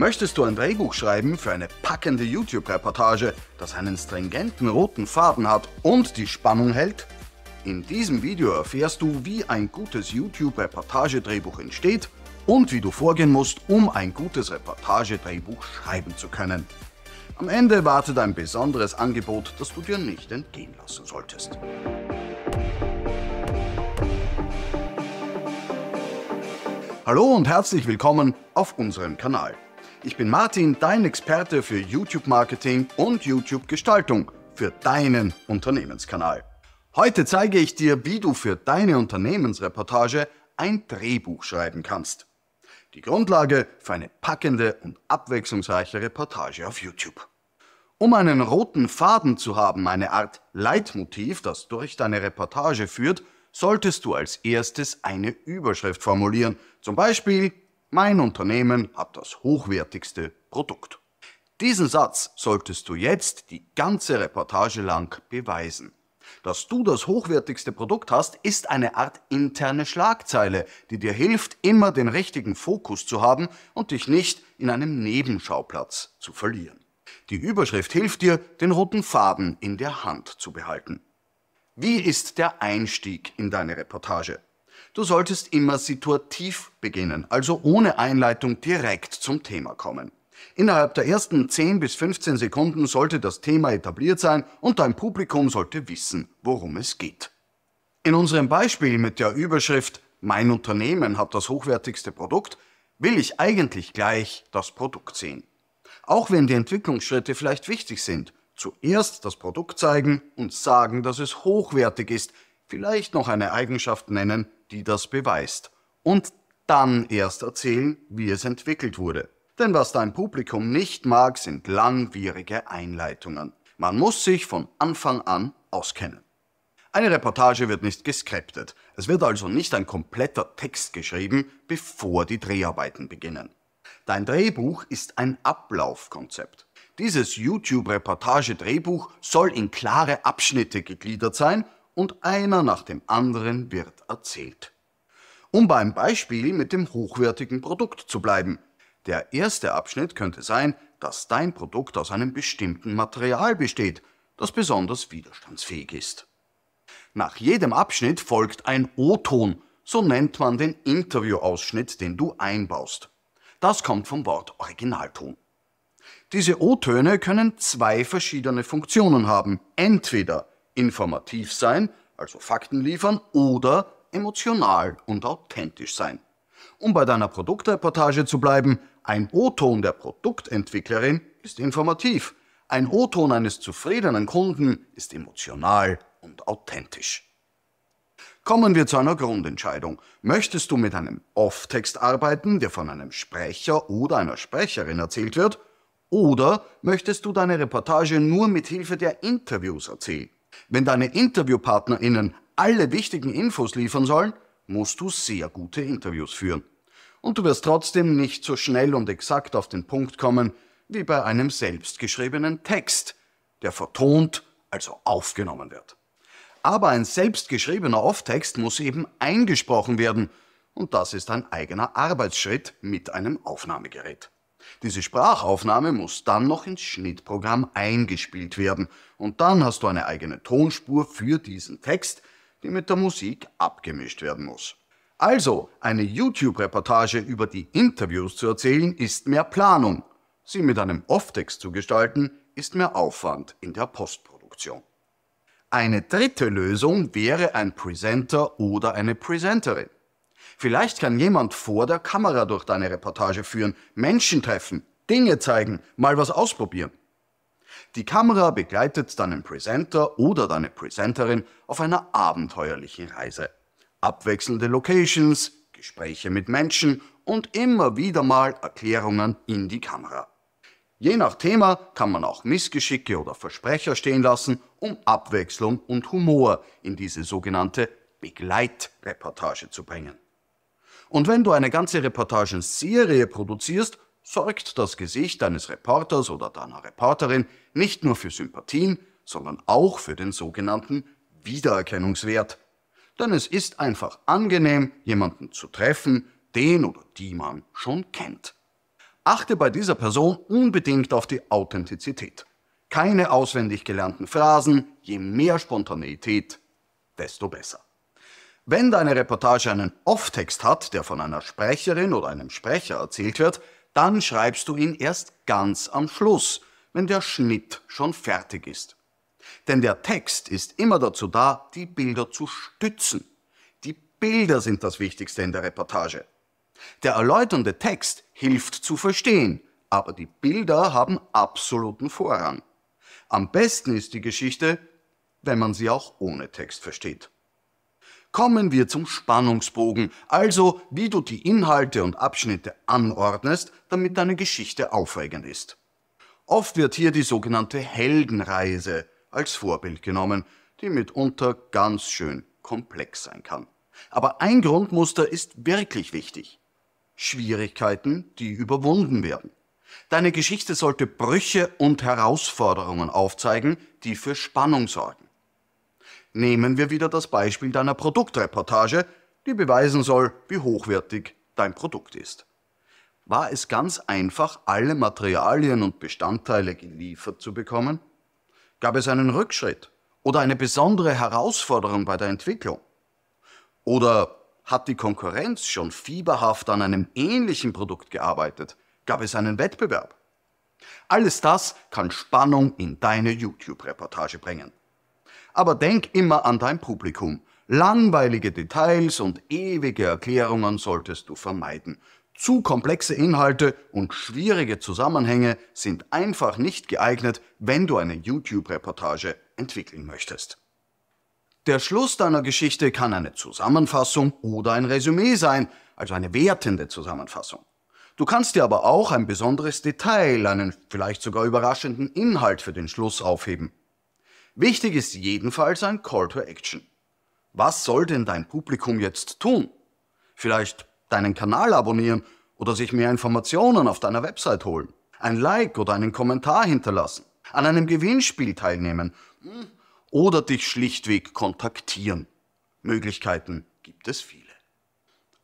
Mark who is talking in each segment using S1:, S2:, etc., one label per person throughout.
S1: Möchtest du ein Drehbuch schreiben für eine packende YouTube-Reportage, das einen stringenten roten Faden hat und die Spannung hält? In diesem Video erfährst du, wie ein gutes YouTube-Reportagedrehbuch entsteht und wie du vorgehen musst, um ein gutes Reportagedrehbuch schreiben zu können. Am Ende wartet ein besonderes Angebot, das du dir nicht entgehen lassen solltest. Hallo und herzlich willkommen auf unserem Kanal. Ich bin Martin, dein Experte für YouTube-Marketing und YouTube-Gestaltung für deinen Unternehmenskanal. Heute zeige ich dir, wie du für deine Unternehmensreportage ein Drehbuch schreiben kannst. Die Grundlage für eine packende und abwechslungsreiche Reportage auf YouTube. Um einen roten Faden zu haben, eine Art Leitmotiv, das durch deine Reportage führt, solltest du als erstes eine Überschrift formulieren. Zum Beispiel mein Unternehmen hat das hochwertigste Produkt. Diesen Satz solltest du jetzt die ganze Reportage lang beweisen. Dass du das hochwertigste Produkt hast, ist eine Art interne Schlagzeile, die dir hilft, immer den richtigen Fokus zu haben und dich nicht in einem Nebenschauplatz zu verlieren. Die Überschrift hilft dir, den roten Faden in der Hand zu behalten. Wie ist der Einstieg in deine Reportage? Du solltest immer situativ beginnen, also ohne Einleitung direkt zum Thema kommen. Innerhalb der ersten 10 bis 15 Sekunden sollte das Thema etabliert sein und dein Publikum sollte wissen, worum es geht. In unserem Beispiel mit der Überschrift Mein Unternehmen hat das hochwertigste Produkt will ich eigentlich gleich das Produkt sehen. Auch wenn die Entwicklungsschritte vielleicht wichtig sind, zuerst das Produkt zeigen und sagen, dass es hochwertig ist, vielleicht noch eine Eigenschaft nennen, die das beweist. Und dann erst erzählen, wie es entwickelt wurde. Denn was dein Publikum nicht mag, sind langwierige Einleitungen. Man muss sich von Anfang an auskennen. Eine Reportage wird nicht geskriptet. Es wird also nicht ein kompletter Text geschrieben, bevor die Dreharbeiten beginnen. Dein Drehbuch ist ein Ablaufkonzept. Dieses YouTube-Reportage-Drehbuch soll in klare Abschnitte gegliedert sein und einer nach dem anderen wird erzählt. Um beim Beispiel mit dem hochwertigen Produkt zu bleiben. Der erste Abschnitt könnte sein, dass dein Produkt aus einem bestimmten Material besteht, das besonders widerstandsfähig ist. Nach jedem Abschnitt folgt ein O-Ton, so nennt man den Interviewausschnitt, den du einbaust. Das kommt vom Wort Originalton. Diese O-Töne können zwei verschiedene Funktionen haben. Entweder Informativ sein, also Fakten liefern, oder emotional und authentisch sein. Um bei deiner Produktreportage zu bleiben, ein O-Ton der Produktentwicklerin ist informativ. Ein O-Ton eines zufriedenen Kunden ist emotional und authentisch. Kommen wir zu einer Grundentscheidung. Möchtest du mit einem Off-Text arbeiten, der von einem Sprecher oder einer Sprecherin erzählt wird? Oder möchtest du deine Reportage nur mit Hilfe der Interviews erzählen? Wenn deine InterviewpartnerInnen alle wichtigen Infos liefern sollen, musst du sehr gute Interviews führen. Und du wirst trotzdem nicht so schnell und exakt auf den Punkt kommen wie bei einem selbstgeschriebenen Text, der vertont, also aufgenommen wird. Aber ein selbstgeschriebener Off-Text muss eben eingesprochen werden und das ist ein eigener Arbeitsschritt mit einem Aufnahmegerät. Diese Sprachaufnahme muss dann noch ins Schnittprogramm eingespielt werden und dann hast du eine eigene Tonspur für diesen Text, die mit der Musik abgemischt werden muss. Also, eine YouTube-Reportage über die Interviews zu erzählen, ist mehr Planung. Sie mit einem Off-Text zu gestalten, ist mehr Aufwand in der Postproduktion. Eine dritte Lösung wäre ein Presenter oder eine Presenterin. Vielleicht kann jemand vor der Kamera durch deine Reportage führen, Menschen treffen, Dinge zeigen, mal was ausprobieren. Die Kamera begleitet deinen Presenter oder deine Presenterin auf einer abenteuerlichen Reise. Abwechselnde Locations, Gespräche mit Menschen und immer wieder mal Erklärungen in die Kamera. Je nach Thema kann man auch Missgeschicke oder Versprecher stehen lassen, um Abwechslung und Humor in diese sogenannte Begleitreportage zu bringen. Und wenn du eine ganze Reportagenserie produzierst, sorgt das Gesicht deines Reporters oder deiner Reporterin nicht nur für Sympathien, sondern auch für den sogenannten Wiedererkennungswert. Denn es ist einfach angenehm, jemanden zu treffen, den oder die man schon kennt. Achte bei dieser Person unbedingt auf die Authentizität. Keine auswendig gelernten Phrasen, je mehr Spontaneität, desto besser. Wenn deine Reportage einen Off-Text hat, der von einer Sprecherin oder einem Sprecher erzählt wird, dann schreibst du ihn erst ganz am Schluss, wenn der Schnitt schon fertig ist. Denn der Text ist immer dazu da, die Bilder zu stützen. Die Bilder sind das Wichtigste in der Reportage. Der erläuternde Text hilft zu verstehen, aber die Bilder haben absoluten Vorrang. Am besten ist die Geschichte, wenn man sie auch ohne Text versteht. Kommen wir zum Spannungsbogen, also wie du die Inhalte und Abschnitte anordnest, damit deine Geschichte aufregend ist. Oft wird hier die sogenannte Heldenreise als Vorbild genommen, die mitunter ganz schön komplex sein kann. Aber ein Grundmuster ist wirklich wichtig. Schwierigkeiten, die überwunden werden. Deine Geschichte sollte Brüche und Herausforderungen aufzeigen, die für Spannung sorgen. Nehmen wir wieder das Beispiel deiner Produktreportage, die beweisen soll, wie hochwertig dein Produkt ist. War es ganz einfach, alle Materialien und Bestandteile geliefert zu bekommen? Gab es einen Rückschritt oder eine besondere Herausforderung bei der Entwicklung? Oder hat die Konkurrenz schon fieberhaft an einem ähnlichen Produkt gearbeitet? Gab es einen Wettbewerb? Alles das kann Spannung in deine YouTube-Reportage bringen. Aber denk immer an dein Publikum. Langweilige Details und ewige Erklärungen solltest du vermeiden. Zu komplexe Inhalte und schwierige Zusammenhänge sind einfach nicht geeignet, wenn du eine YouTube-Reportage entwickeln möchtest. Der Schluss deiner Geschichte kann eine Zusammenfassung oder ein Resümee sein, also eine wertende Zusammenfassung. Du kannst dir aber auch ein besonderes Detail, einen vielleicht sogar überraschenden Inhalt für den Schluss aufheben. Wichtig ist jedenfalls ein Call to Action. Was soll denn dein Publikum jetzt tun? Vielleicht deinen Kanal abonnieren oder sich mehr Informationen auf deiner Website holen, ein Like oder einen Kommentar hinterlassen, an einem Gewinnspiel teilnehmen hm? oder dich schlichtweg kontaktieren. Möglichkeiten gibt es viele.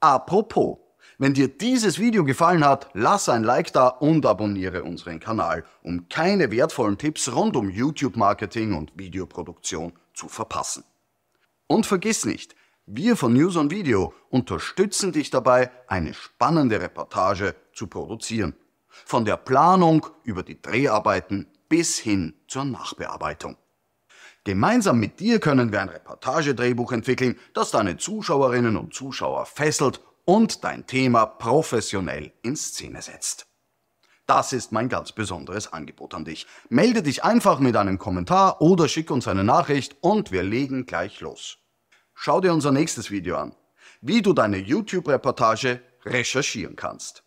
S1: Apropos, wenn dir dieses Video gefallen hat, lass ein Like da und abonniere unseren Kanal, um keine wertvollen Tipps rund um YouTube-Marketing und Videoproduktion zu verpassen. Und vergiss nicht, wir von News on Video unterstützen dich dabei, eine spannende Reportage zu produzieren. Von der Planung über die Dreharbeiten bis hin zur Nachbearbeitung. Gemeinsam mit dir können wir ein Reportagedrehbuch entwickeln, das deine Zuschauerinnen und Zuschauer fesselt und dein Thema professionell in Szene setzt. Das ist mein ganz besonderes Angebot an dich. Melde dich einfach mit einem Kommentar oder schick uns eine Nachricht und wir legen gleich los. Schau dir unser nächstes Video an, wie du deine YouTube-Reportage recherchieren kannst.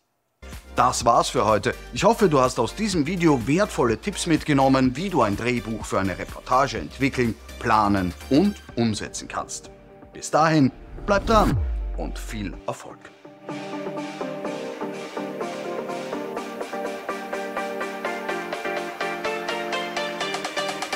S1: Das war's für heute. Ich hoffe, du hast aus diesem Video wertvolle Tipps mitgenommen, wie du ein Drehbuch für eine Reportage entwickeln, planen und umsetzen kannst. Bis dahin, bleib dran! und viel Erfolg!